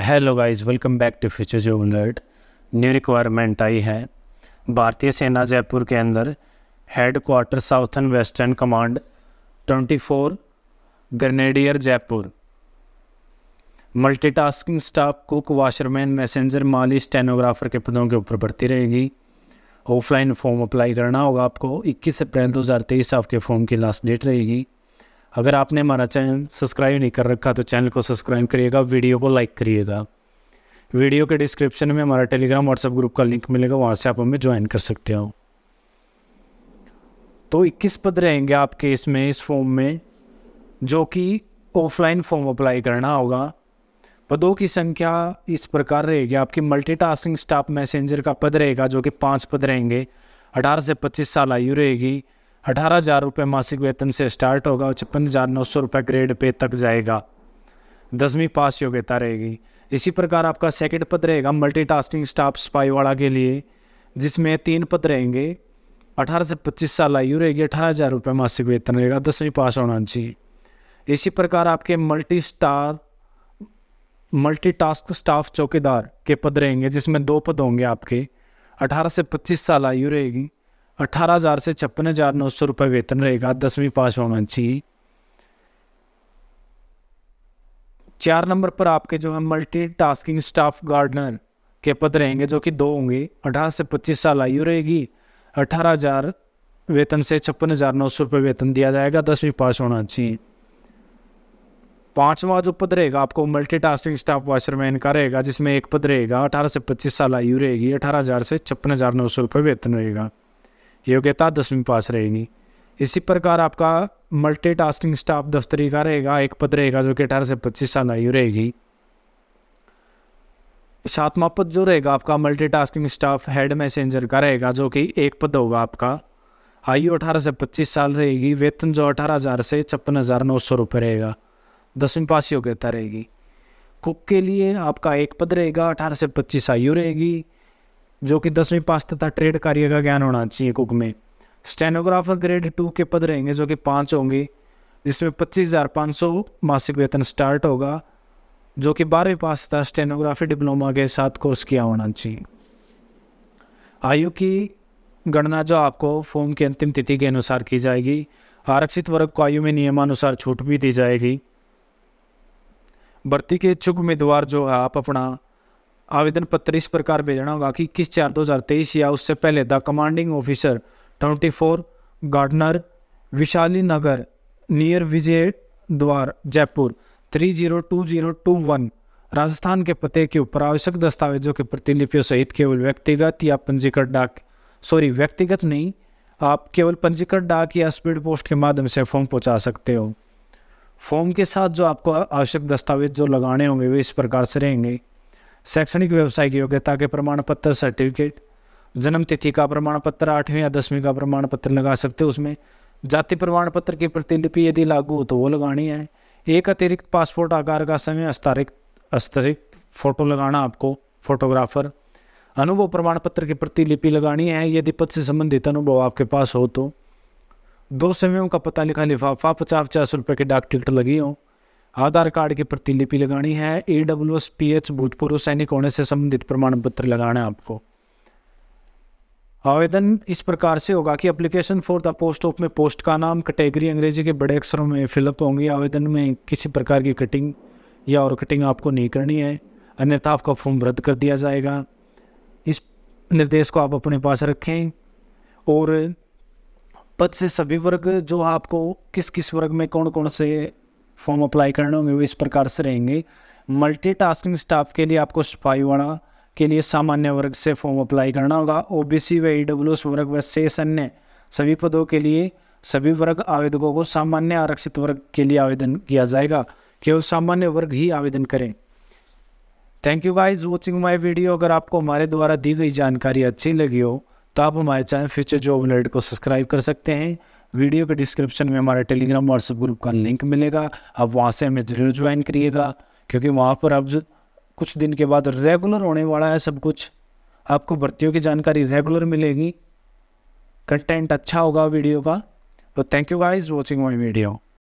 hello guys welcome back to future जो alert new requirement आई है भारतीय सेना जयपुर के अंदर headquarter southern western command 24 grenadier Jaipur multitasking staff cook washerman messenger माली स्टेनोग्राफर के पदों के ऊपर बढ़ती रहेगी ऑफलाइन फॉर्म अप्लाई करना होगा आपको 21 अप्रैल 2023 आपके फॉर्म की लास्ट डेट रहेगी अगर आपने हमारा चैनल सब्सक्राइब नहीं कर रखा तो चैनल को सब्सक्राइब करिएगा वीडियो को लाइक करिएगा वीडियो के डिस्क्रिप्शन में हमारा टेलीग्राम व्हाट्सएप ग्रुप का लिंक मिलेगा वहाँ से आप हमें ज्वाइन कर सकते हो तो 21 पद रहेंगे आपके इसमें इस फॉर्म में जो कि ऑफलाइन फॉर्म अप्लाई करना होगा पदों की संख्या इस प्रकार रहेगी आपकी मल्टीटास्किंग स्टाफ मैसेंजर का पद रहेगा जो कि पाँच पद रहेंगे अठारह से पच्चीस साल आयु रहेगी अठारह हज़ार रुपये मासिक वेतन से स्टार्ट होगा और छप्पन हज़ार नौ सौ रुपये ग्रेड पे तक जाएगा दसवीं पास योग्यता रहेगी इसी प्रकार आपका सेकेंड पद रहेगा मल्टीटास्किंग स्टाफ सिपाही वाला के लिए जिसमें तीन पद रहेंगे अठारह से पच्चीस साल आयु रहेगी अठारह हज़ार रुपये मासिक वेतन रहेगा दसवीं पास होना चाहिए इसी प्रकार आपके मल्टी स्टार मल्टीटास्क स्टाफ चौकीदार के पद रहेंगे जिसमें दो पद होंगे आपके अठारह से पच्चीस साल आयु रहेगी अठारह हज़ार से छप्पन हज़ार नौ सौ रुपये वेतन रहेगा दसवीं पास होना चाहिए चार नंबर पर आपके जो है मल्टी टास्किंग स्टाफ गार्डनर के पद रहेंगे जो कि दो होंगे अठारह से पच्चीस साल आयु रहेगी अठारह हज़ार वेतन से छप्पन हज़ार नौ सौ रुपये वेतन दिया जाएगा दसवीं पास होना चाहिए पाँचवा जो पद रहेगा आपको मल्टी टास्किंग स्टाफ वाशरमैन का रहेगा जिसमें एक पद रहेगा अठारह से पच्चीस साल आयु रहेगी अठारह हज़ार से छप्पन हज़ार नौ सौ रुपये वेतन रहेगा योग्यता दसवीं पास रहेगी इसी प्रकार आपका मल्टीटास्किंग स्टाफ दफ्तरी का रहेगा एक पद रहेगा जो कि अठारह से पच्चीस साल आयु रहेगी सातवा पद जो रहेगा आपका मल्टीटास्किंग स्टाफ हेड मैसेंजर का रहेगा जो कि एक पद होगा आपका आयु अठारह से पच्चीस साल रहेगी वेतन जो अठारह हज़ार से छप्पन हज़ार नौ सौ रुपये रहेगा दसवीं पास योग्यता रहेगी कुक के लिए आपका एक पद रहेगा अठारह से पच्चीस आयु रहेगी जो कि दसवीं पास तथा ट्रेड कार्य का ज्ञान होना चाहिए कुक में स्टेनोग्राफर ग्रेड टू के पद रहेंगे जो कि पाँच होंगे जिसमें पच्चीस हज़ार पाँच सौ मासिक वेतन स्टार्ट होगा जो कि बारहवीं पास तथा स्टेनोग्राफी डिप्लोमा के साथ कोर्स किया होना चाहिए आयु की गणना जो आपको फॉर्म की अंतिम तिथि के अनुसार की जाएगी आरक्षित वर्ग को आयु में नियमानुसार छूट भी दी जाएगी भर्ती के इच्छुक उम्मीदवार जो है आप अपना आवेदन पत्र इस प्रकार भेजना होगा कि किस चार दो या उससे पहले द कमांडिंग ऑफिसर 24 गार्डनर Vaishali Nagar near Vijay Dwar Jaipur three zero two zero two one Rajasthan के पते के ऊपर आवश्यक दस्तावेजों की प्रतिलिपियों सहित केवल व्यक्तिगत या पंजीकृत डाक सॉरी व्यक्तिगत नहीं आप केवल पंजीकृत डाक या स्पीड पोस्ट के माध्यम से फॉर्म पहुंचा सकते हो फॉर्म के साथ जो आपको आवश्यक दस्तावेज जो लगाने होंगे वे इस प्रकार से रहेंगे शैक्षणिक व्यवसाय की योग्यता के प्रमाण पत्र सर्टिफिकेट जन्म तिथि का प्रमाण पत्र आठवीं या दसवीं का प्रमाण पत्र लगा सकते हो उसमें जाति प्रमाण पत्र की प्रतिलिपि यदि लागू हो तो वो लगानी है एक अतिरिक्त पासपोर्ट आकार का समय अस्तारिक अस्तरिक फोटो लगाना आपको फोटोग्राफर अनुभव प्रमाण पत्र की प्रतिलिपि लगानी है यदि पद से संबंधित अनुभव आपके पास हो तो दो समयों का पता लिखा लिफाफा पचास पचास रुपये के डाक टिकट लगी हो आधार कार्ड की प्रतिलिपि लगानी है A W S P H भूतपूर्व सैनिक होने से संबंधित प्रमाण पत्र लगाना है आपको आवेदन इस प्रकार से होगा कि application for the post of में पोस्ट का नाम कैटेगरी अंग्रेजी के बड़े अक्षरों में फिलअप होंगी आवेदन में किसी प्रकार की कटिंग या और कटिंग आपको नहीं करनी है अन्यथा आपका फॉर्म रद्द कर दिया जाएगा इस निर्देश को आप अपने पास रखें और पद से सभी वर्ग जो आपको किस किस वर्ग में कौन कौन से फॉर्म अप्लाई करने होंगे वो इस प्रकार से रहेंगे मल्टीटास्किंग स्टाफ के लिए आपको सफाई वाला के लिए सामान्य वर्ग से फॉर्म अप्लाई करना होगा ओ बी सी व ई डब्ल्यू एस वर्ग व शेष अन्य सभी पदों के लिए सभी वर्ग आवेदकों को सामान्य आरक्षित वर्ग के लिए आवेदन किया जाएगा केवल सामान्य वर्ग ही आवेदन करें thank you guys watching my video अगर आपको हमारे द्वारा दी गई जानकारी अच्छी लगी हो तो आप हमारे चैनल फ्यूचर जॉब अलर्ट को सब्सक्राइब कर सकते हैं वीडियो के डिस्क्रिप्शन में हमारे टेलीग्राम व्हाट्सएप ग्रुप का लिंक मिलेगा आप वहाँ से हमें ज़रूर ज्वाइन करिएगा क्योंकि वहाँ पर अब कुछ दिन के बाद रेगुलर होने वाला है सब कुछ आपको भर्तियों की जानकारी रेगुलर मिलेगी कंटेंट अच्छा होगा वीडियो का तो thank you guys watching my video